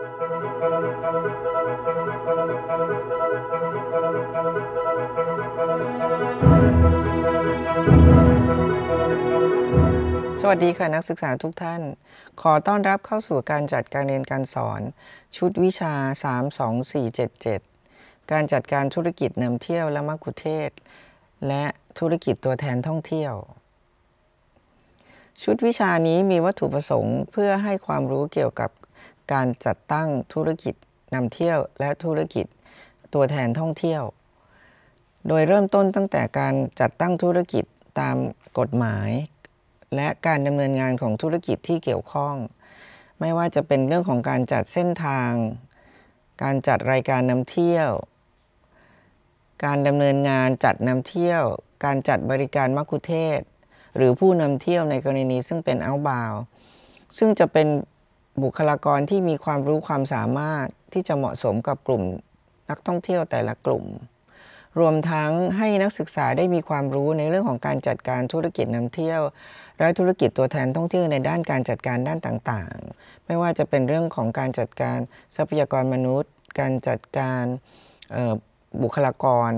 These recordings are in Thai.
สวัสดีค่ะนักศึกษาทุกท่าน ขอต้อนรับเข้าสู่การจัดการเรียนการสอน ชุดวิชา 32477 การจัดการธุรกิจนำเที่ยวและมักคุเทศและธุรกิจตัวแทนท่องเที่ยว ชุดวิชานี้มีวัตถุประสงค์เพื่อให้ความรู้เกี่ยวกับการจัดตั้งธุรกิจนำเที่ยวและธุรกิจตัวแทนท่องเที่ยว โดยเริ่มต้นตั้งแต่การจัดตั้งธุรกิจตามกฎหมาย และการดำเนินงานของธุรกิจที่เกี่ยวข้อง ไม่ว่าจะเป็นเรื่องของการจัดเส้นทาง การจัดรายการนำเที่ยว การดำเนินงานจัดนำเที่ยว การจัดบริการมัคคุเทศหรือผู้นำเที่ยวในกรณีซึ่งเป็น outbound ซึ่งจะเป็นบุคลากรที่มีความรู้ความสามารถที่จะเหมาะสมกับกลุ่มนักท่องเที่ยวแต่ละกลุ่ม รวมทั้งให้นักศึกษาได้มีความรู้ในเรื่องของการจัดการธุรกิจนำเที่ยวและธุรกิจตัวแทนท่องเที่ยวในด้านการจัดการด้านต่างๆ ไม่ว่าจะเป็นเรื่องของการจัดการทรัพยากรมนุษย์ การจัดการบุคลากร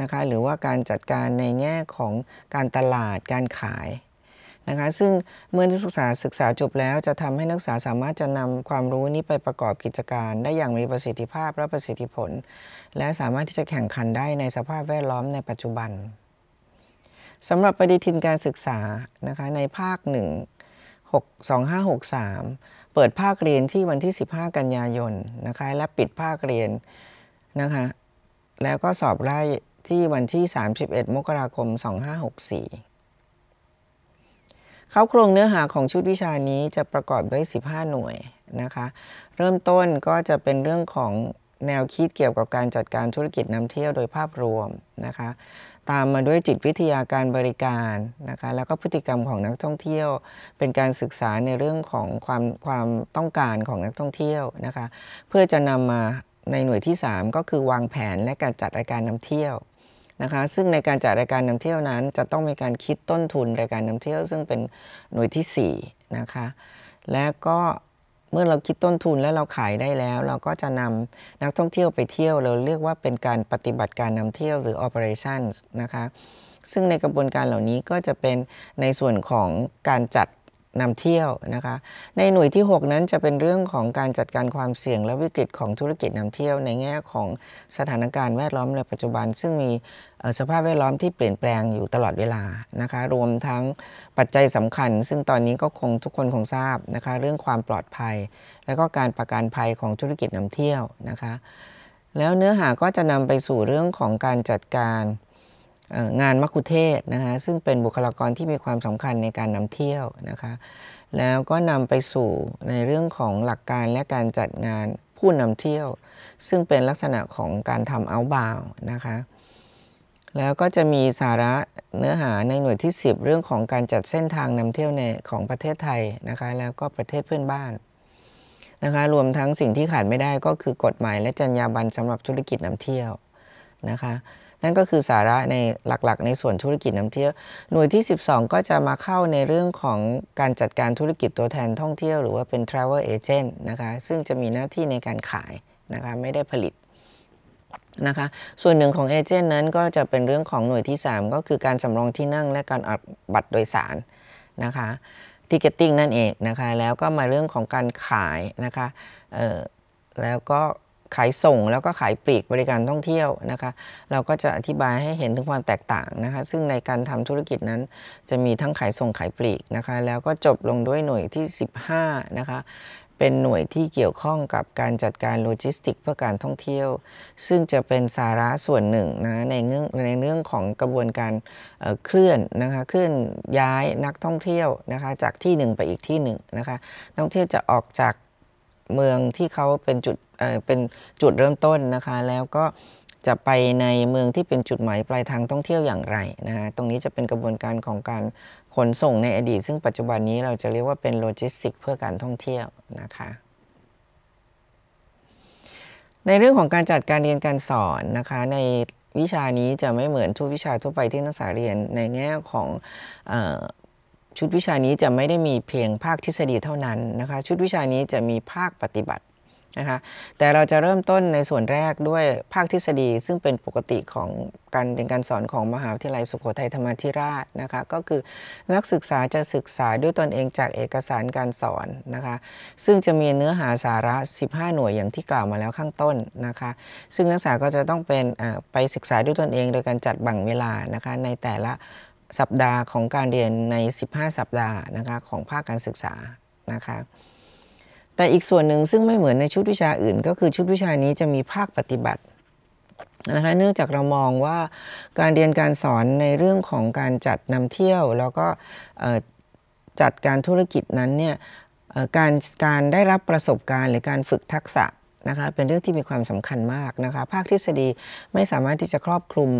นะคะ หรือว่าการจัดการในแง่ของการตลาด การขายนะคะซึ่งเมื่อนักศึกษาศึกษาจบแล้วจะทำให้นักศึกษาสามารถจะนำความรู้นี้ไปประกอบกิจการ ได้อย่างมีประสิทธิภาพและประสิทธิผล และสามารถที่จะแข่งขันได้ในสภาพแวดล้อมในปัจจุบันสำหรับปฏิทินการศึกษานะคะในภาค 1 6 2563 เปิดภาคเรียนที่วันที่ 15 กันยายนนะคะและปิดภาคเรียนนะคะแล้วก็สอบไล่ที่วันที่ 31มกราคม2564เข้าโครงเนื้อหาของชุดวิชานี้จะประกอบด้วย15 หน่วยนะคะเริ่มต้นก็จะเป็นเรื่องของแนวคิดเกี่ยวกับการจัดการธุรกิจนำเที่ยวโดยภาพรวมนะคะตามมาด้วยจิตวิทยาการบริการนะคะแล้วก็พฤติกรรมของนักท่องเที่ยว เป็นการศึกษาในเรื่องของความความต้องการของนักท่องเที่ยวนะคะเพื่อจะนำมาในหน่วยที่ 3 ก็คือวางแผนและการจัดรายการนำเที่ยวนะคะซึ่งในการจัดรายการนำเที่ยวนั้นจะต้องมีการคิดต้นทุนรายการนำเที่ยว ซึ่งเป็นหน่วยที่ 4 นะคะ และก็เมื่อเราคิดต้นทุนแล้วเราขายได้แล้ว เราก็จะนำนักท่องเที่ยวไปเที่ยว เราเรียกว่าเป็นการปฏิบัติการนำเที่ยวหรือ operations นะคะซึ่งในกระบวนการเหล่านี้ก็จะเป็นในส่วนของการจัดนำเที่ยวนะคะ ในหน่วยที่ 6 นั้นจะเป็นเรื่องของการจัดการความเสี่ยงและวิกฤตของธุรกิจนำเที่ยว ในแง่ของสถานการณ์แวดล้อมในปัจจุบัน ซึ่งมีสภาพแวดล้อมที่เปลี่ยนแปลงอยู่ตลอดเวลานะคะรวมทั้งปัจจัยสำคัญ ซึ่งตอนนี้ก็คงทุกคนคงทราบนะคะเรื่องความปลอดภัย และก็การประกันภัยของธุรกิจนำเที่ยวนะคะแล้วเนื้อหาก็จะนำไปสู่เรื่องของการจัดการงานมัคคุเทศนะคะ ซึ่งเป็นบุคลากรที่มีความสำคัญในการนำเที่ยวนะคะ แล้วก็นำไปสู่ในเรื่องของหลักการและการจัดงานผู้นำเที่ยว ซึ่งเป็นลักษณะของการทำเอาบาวนะคะ แล้วก็จะมีสาระเนื้อหาในหน่วยที่ 10 เรื่องของการจัดเส้นทางนำเที่ยวในของประเทศไทยนะคะ แล้วก็ประเทศเพื่อนบ้าน นะคะ รวมทั้งสิ่งที่ขาดไม่ได้ก็คือกฎหมาย และจรรยาบรรณสำหรับธุรกิจนำเที่ยวนะคะนั่นก็คือสาระในหลักๆ ในส่วนธุรกิจน้ำเที่ยว หน่วยที่ 12 ก็จะมาเข้าในเรื่องของการจัดการธุรกิจตัวแทนท่องเที่ยวหรือว่าเป็น travel agent นะคะ ซึ่งจะมีหน้าที่ในการขายนะคะไม่ได้ผลิตนะคะ ส่วนหนึ่งของเอเจนต์นั้นก็จะเป็นเรื่องของหน่วยที่ 3 ก็คือการสำรองที่นั่งและการออกบัตรโดยสารนะคะทิเกตติ้งนั่นเองนะคะ แล้วก็มาเรื่องของการขายนะคะแล้วก็ขายส่งแล้วก็ขายปลีกบริการท่องเที่ยวนะคะเราก็จะอธิบายให้เห็นถึงความแตกต่างนะคะ ซึ่งในการทำธุรกิจนั้น จะมีทั้งขายส่งขายปลีกนะคะแล้วก็จบลงด้วยหน่วยที่ 15นะคะเป็นหน่วยที่เกี่ยวข้องกับการจัดการโลจิสติกเพื่อการท่องเที่ยว ซึ่งจะเป็นสาระส่วนหนึ่งนะในเรื่องในเรื่องของกระบวนการเเคลื่อนนะคะเคลื่อนย้ายนักท่องเที่ยวนะคะจากที่หนึ่งไปอีกที่หนึ่งนะคะนักท่องเที่ยวจะออกจากเมืองที่เขาเป็นจุดเป็นจุดเริ่มต้นนะคะแล้วก็จะไปในเมืองที่เป็นจุดหมายปลายทางท่องเที่ยวอย่างไรนะคะตรงนี้จะเป็นกระบวนการของการขนส่งในอดีต ซึ่งปัจจุบันนี้เราจะเรียกว่าเป็นโลจิสติกเพื่อการท่องเที่ยวนะคะ ในเรื่องของการจัดการเรียนการสอนนะคะในวิชานี้จะไม่เหมือนทุกวิชาทั่วไปที่นักศึกษาเรียนในแง่ของชุดวิชานี้จะไม่ได้มีเพียงภาคทฤษฎีเท่านั้นนะคะชุดวิชานี้จะมีภาคปฏิบัตินะคะแต่เราจะเริ่มต้นในส่วนแรกด้วยภาคทฤษฎี ซึ่งเป็นปกติของการเรียนการสอนของมหาวิทยาลัยสุโขทัยธรรมธิราชนะคะก็คือนักศึกษาจะศึกษาด้วยตนเองจากเอกสารการสอนนะคะซึ่งจะมีเนื้อหาสาระ 15 หน่วยอย่างที่กล่าวมาแล้วข้างต้นนะคะซึ่งนักศึกษาก็จะต้องเป็นไปศึกษาด้วยตนเองโดยการจัดบั่งเวลานะคะในแต่ละสัปดาห์ของการเรียนใน 15 สัปดาห์นะคะของภาคการศึกษานะคะ แต่อีกส่วนหนึ่งซึ่งไม่เหมือนในชุดวิชาอื่น ก็คือชุดวิชานี้จะมีภาคปฏิบัตินะคะ เนื่องจากเรามองว่าการเรียนการสอนในเรื่องของการจัดนำเที่ยวแล้วก็จัดการธุรกิจนั้นเนี่ยการการได้รับประสบการณ์หรือการฝึกทักษะนะคะเป็นเรื่องที่มีความสำคัญมากนะคะภาคทฤษฎีไม่สามารถที่จะครอบคลุม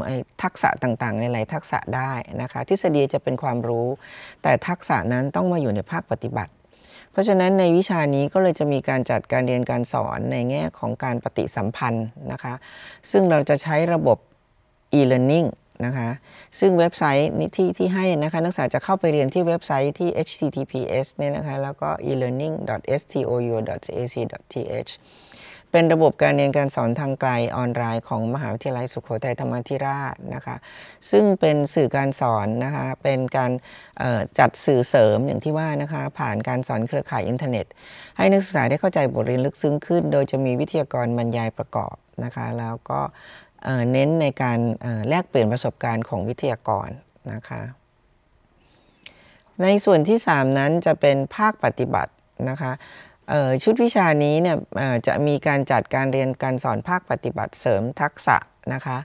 ทักษะต่างๆ ในหลายทักษะได้นะคะทฤษฎีจะเป็นความรู้ แต่ทักษะนั้นต้องมาอยู่ในภาคปฏิบัติ เพราะฉะนั้นในวิชานี้ก็เลยจะมีการจัดการเรียนการสอนในแง่ของการปฏิสัมพันธ์นะคะซึ่งเราจะใช้ระบบ e-learning นะคะซึ่งเว็บไซต์นี้ที่ที่ให้นะคะนักศึกษาจะเข้าไปเรียนที่เว็บไซต์ที่ https เนี่ยนะคะแล้วก็ e-learning.stou.ac.th เป็นระบบการเรียนการสอนทางไกล ออนไลน์ของมหาวิทยาลัยสุขโขทัยธรรมธิราชนะคะซึ่งเป็นสื่อการสอนนะคะเป็นการจัดสื่อเสริมอย่างที่ว่านะคะผ่านการสอนเครือข่ายอินเทอร์เน็ต ให้นักศึกษาได้เข้าใจบทเรียนลึกซึ้งขึ้นโดยจะมีวิทยากรบรรยายประกอบนะคะแล้วก็เน้นในการแลกเปลี่ยนประสบการณ์ของวิทยากรนะคะ ในส่วนที่ 3 นั้นจะเป็นภาคปฏิบัตินะคะชุดวิชานี้เนี่ยจะมีการจัดการเรียนการสอนภาคปฏิบัติเสริมทักษะนะคะ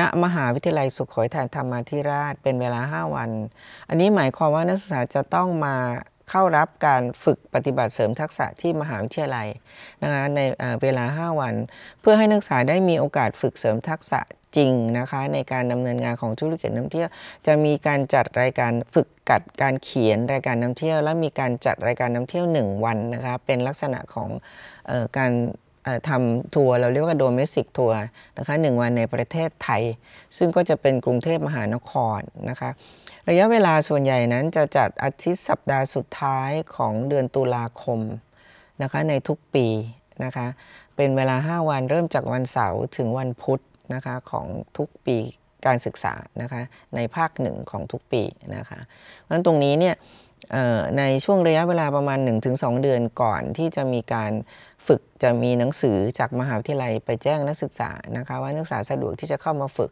ณมหาวิทยาลัยสุขโขทัยธรรมธิราชเป็นเวลา 5 วัน อันนี้หมายความว่านักศึกษาจะต้องมาเข้ารับการฝึกปฏิบัติเสริมทักษะที่มหาวิทยาลัยนะคะในเวลา 5 วัน เพื่อให้นักศึกษาได้มีโอกาสฝึกเสริมทักษะจริงนะคะในการดำเนินงานของธุรกิจนำเที่ยวจะมีการจัดรายการฝึกกัดการเขียนรายการนำเที่ยวและมีการจัดรายการนำเที่ยว 1 วันนะคะเป็นลักษณะของออการทำทัวร์เราเรียกว่าโดเมสิกทัวร์นะคะหนึ่งวันในประเทศไทย ซึ่งก็จะเป็นกรุงเทพมหานครนะคะระยะเวลาส่วนใหญ่นั้นจะจัดอาทิตย์สัปดาห์สุดท้ายของเดือนตุลาคมนะคะในทุกปีนะคะเป็นเวลา 5 วันเริ่มจากวันเสาร์ถึงวันพุธนะคะของทุกปีการศึกษานะคะในภาคหนึ่งของทุกปีนะคะเพราะนั้นตรงนี้เนี่ยในช่วงระยะเวลาประมาณ 1-2 เดือนก่อนที่จะมีการฝึกจะมีหนังสือจากมหาวิทยาลัยไปแจ้งนักศึกษานะคะ ว่านักศึกษาสะดวกที่จะเข้ามาฝึก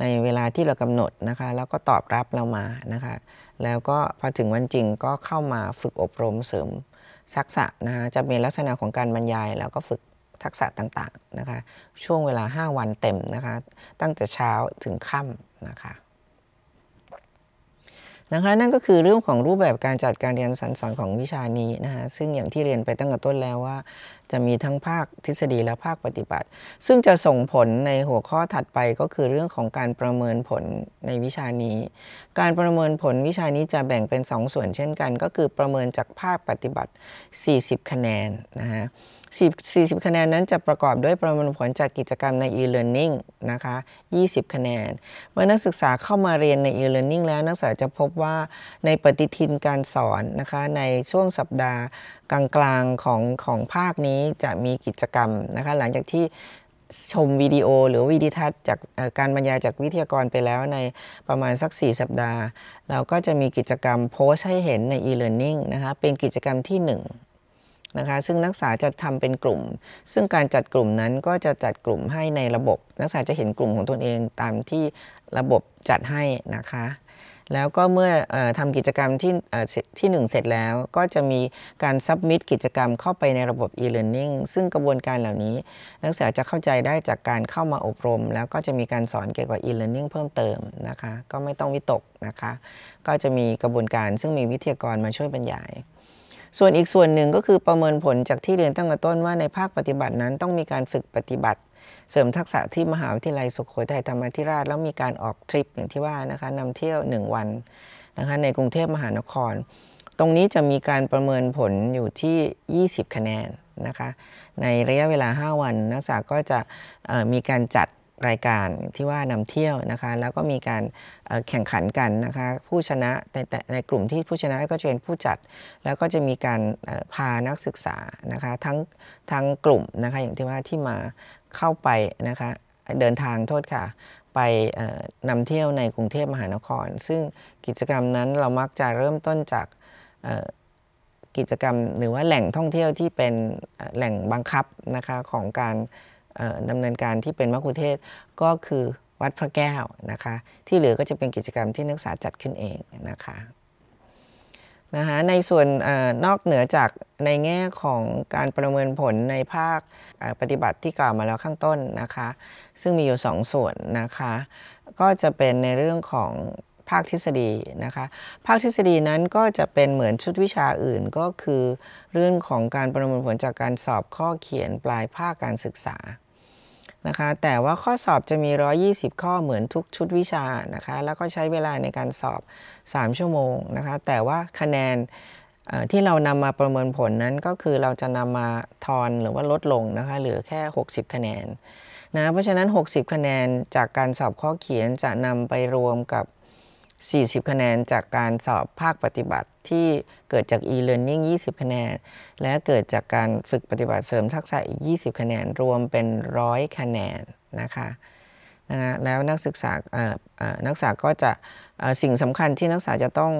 ในเวลาที่เรากำหนดนะคะ แล้วก็ตอบรับเรามานะคะ แล้วก็พอถึงวันจริงก็เข้ามาฝึกอบรมเสริมทักษะนะคะจะมีลักษณะของการบรรยายแล้วก็ฝึกทักษะต่างๆนะคะ ช่วงเวลา 5 วันเต็มนะคะ ตั้งแต่เช้าถึงค่ำนะคะนะคะนั่นก็คือเรื่องของรูปแบบการจัดการเรียนสันสอนของวิชานี้นะคะซึ่งอย่างที่เรียนไปตั้งแต่ต้นแล้วว่า จะมีทั้งภาคทฤษฎีและภาคปฏิบัติ ซึ่งจะส่งผลในหัวข้อถัดไปก็คือเรื่องของการประเมินผลในวิชานี้ การประเมินผลวิชานี้จะแบ่งเป็น 2 ส่วนเช่นกันก็คือประเมินจากภาคปฏิบัติ 40 คะแนนนะคะ40 คะแนนนั้นจะประกอบด้วยประมวลผลจากกิจกรรมใน e-learning นะคะ 20 คะแนน เมื่อนักศึกษาเข้ามาเรียนใน e-learning แล้วนักศึกษาจะพบว่าในปฏิทินการสอนนะคะในช่วงสัปดาห์กลางๆของของภาคนี้จะมีกิจกรรมนะคะหลังจากที่ชมวิดีโอหรือวิดีทัศน์จากการบรรยายจากวิทยากรไปแล้วในประมาณสัก 4 สัปดาห์ เราก็จะมีกิจกรรมโพสให้เห็นใน e-learning นะคะเป็นกิจกรรมที่ 1นะคะ ซึ่งนักศึกษาจะทำเป็นกลุ่ม ซึ่งการจัดกลุ่มนั้นก็จะจัดกลุ่มให้ในระบบนักศึกษาจะเห็นกลุ่มของตนเองตามที่ระบบจัดให้นะคะ แล้วก็เมื่ออทำกิจกรรมที่ที่ 1 เสร็จแล้ว ก็จะมีการซับมิดกิจกรรมเข้าไปในระบบ e-learning ซึ่งกระบวนการเหล่านี้ นักศึกษาจะเข้าใจได้จากการเข้ามาอบรม แล้วก็จะมีการสอนเกี่ยวกับ e-learning เพิ่มเติมนะคะ ก็ไม่ต้องวิตกนะคะ ก็จะมีกระบวนการซึ่งมีวิทยากรมาช่วยบรรยายส่วนอีกส่วนหนึ่งก็คือประเมินผลจากที่เรียนตั้งแต่ต้นว่าในภาคปฏิบัตินั้นต้องมีการฝึกปฏิบัติเสริมทักษะที่มหาวิทยาลัยสุขโขทัยธรรมธิราชแล้วมีการออกทริปอย่างที่ว่านะคะนำเที่ยว1วันนะคะในกรุงเทพมหานคร ตรงนี้จะมีการประเมินผลอยู่ที่ 20 คะแนนนะคะในระยะเวลา 5 วันนักศึกษาก็จะมีการจัดรายการที่ว่านำเที่ยวนะคะแล้วก็มีการแข่งขันกันนะคะผู้ชนะแต่ในกลุ่มที่ผู้ชนะก็จะเป็นผู้จัด แล้วก็จะมีการพานักศึกษานะคะ ทั้งทั้งกลุ่มนะคะ อย่างที่ว่าที่มาเข้าไปนะคะ เดินทางโทษค่ะไปนำเที่ยวในกรุงเทพมหานคร ซึ่งกิจกรรมนั้นเรามักจะเริ่มต้นจากกิจกรรมหรือว่าแหล่งท่องเที่ยวที่เป็นแหล่งบังคับนะคะของการดำเนินการที่เป็นมัคคุเทศก็คือวัดพระแก้วนะคะที่เหลือก็จะเป็นกิจกรรมที่นักศึกษาจัดขึ้นเองนะคะนะคะในส่วนอนอกเหนือจากในแง่ของการประเมินผลในภาคปฏิบัติที่กล่าวมาแล้วข้างต้นนะคะซึ่งมีอยู่2สส่วนนะคะก็จะเป็นในเรื่องของภาคทฤษฎีนะคะภาคทฤษฎีนั้นก็จะเป็นเหมือนชุดวิชาอื่น ก็คือเรื่องของการประเมินผลจากการสอบข้อเขียนปลายภาคการศึกษานะคะแต่ว่าข้อสอบจะมี 120 ข้อเหมือนทุกชุดวิชา นะคะ แล้วก็ใช้เวลาในการสอบ 3 ชั่วโมงนะคะ แต่ว่าคะแนนที่เรานำมาประเมินผลนั้นก็คือเราจะนำมาทอนหรือว่าลดลงนะคะเหลือแค่ 60 คะแนนนะ เพราะฉะนั้น 60 คะแนนจากการสอบข้อเขียนจะนำไปรวมกับ40 คะแนนจากการสอบภาคปฏิบัติที่เกิดจาก e-learning 20 คะแนน และเกิดจากการฝึกปฏิบัติเสริมทักษะอีก 20 คะแนนรวมเป็น 100 คะแนนนะคะนะะแล้วนักศึกษานักศึกษาก็จะสิ่งสำคัญที่นักศึกษาจะต้อง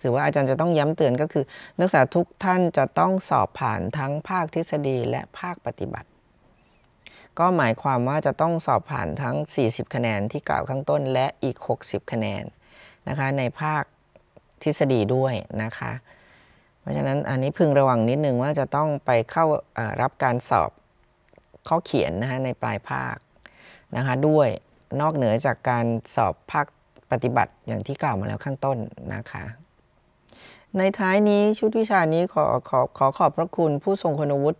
ถือว่าอาจารย์จะต้องย้ำเตือนก็คือ นักศึกษาทุกท่านจะต้องสอบผ่านทั้งภาคทฤษฎีและภาคปฏิบัติก็หมายความว่าจะต้องสอบผ่านทั้ง 40 คะแนนที่กล่าวข้างต้น และอีก 60 คะแนนนะคะในภาคทฤษฎีด้วยนะคะ เพราะฉะนั้นอันนี้พึงระวังนิดนึงว่าจะต้องไปเข้ารับการสอบข้อเขียนนะคะในปลายภาคนะคะด้วยนอกเหนือจากการสอบภาคปฏิบัติอย่างที่กล่าวมาแล้วข้างต้นนะคะในท้ายนี้ชุดวิชานี้ขอขอขอขอบพระคุณผู้ทรงคุณวุฒิ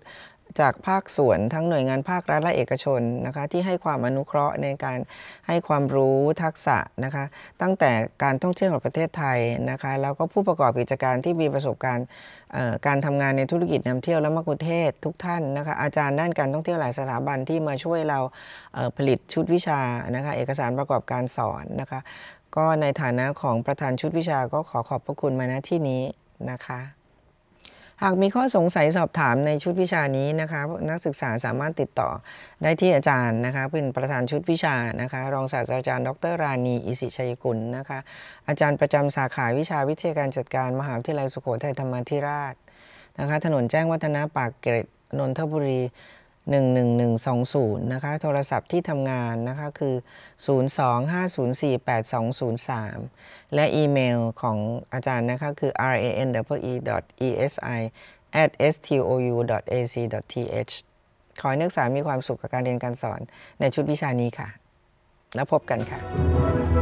จากภาคส่วนทั้งหน่วยงานภาครัฐและเอกชนนะคะที่ให้ความอนุเคราะห์ในการให้ความรู้ทักษะนะคะ ตั้งแต่การท่องเที่ยวของประเทศไทยนะคะ แล้วก็ผู้ประกอบกิจการที่มีประสบการณ์การทำงานในธุรกิจนำเที่ยวและมะกุเทศทุกท่านนะคะอาจารย์ด้านการท่องเที่ยวหลายสถาบันที่มาช่วยเราผลิตชุดวิชานะคะ เอกสารประกอบการสอนนะคะ ก็ในฐานะของประธานชุดวิชา ก็ขอขอบพระคุณมาณที่นี้นะคะหากมีข้อสงสัยสอบถามในชุดวิชานี้นะคะนักศึกษาสามารถติดต่อได้ที่อาจารย์นะคะเป็นประธานชุดวิชานะคะรองศาสตราจารย์ดรราณี อิสิชัยกุลนะคะอาจารย์ประจำสาขาวิชาวิทยาการจัดการมหาวิทยาลัยสุโขทัยธรรมธิราชนะคะถนนแจ้งวัฒนะปากเกร็ดนนทบุรี11120นะคะโทรศัพท์ที่ทำงานนะคะคือ 025048203 และอีเมลของอาจารย์นะคะคือ r a n e e e s i at stou ac th ขอให้นักศึกษามีความสุขกับการเรียนการสอนในชุดวิชานี้ค่ะ แล้วพบกันค่ะ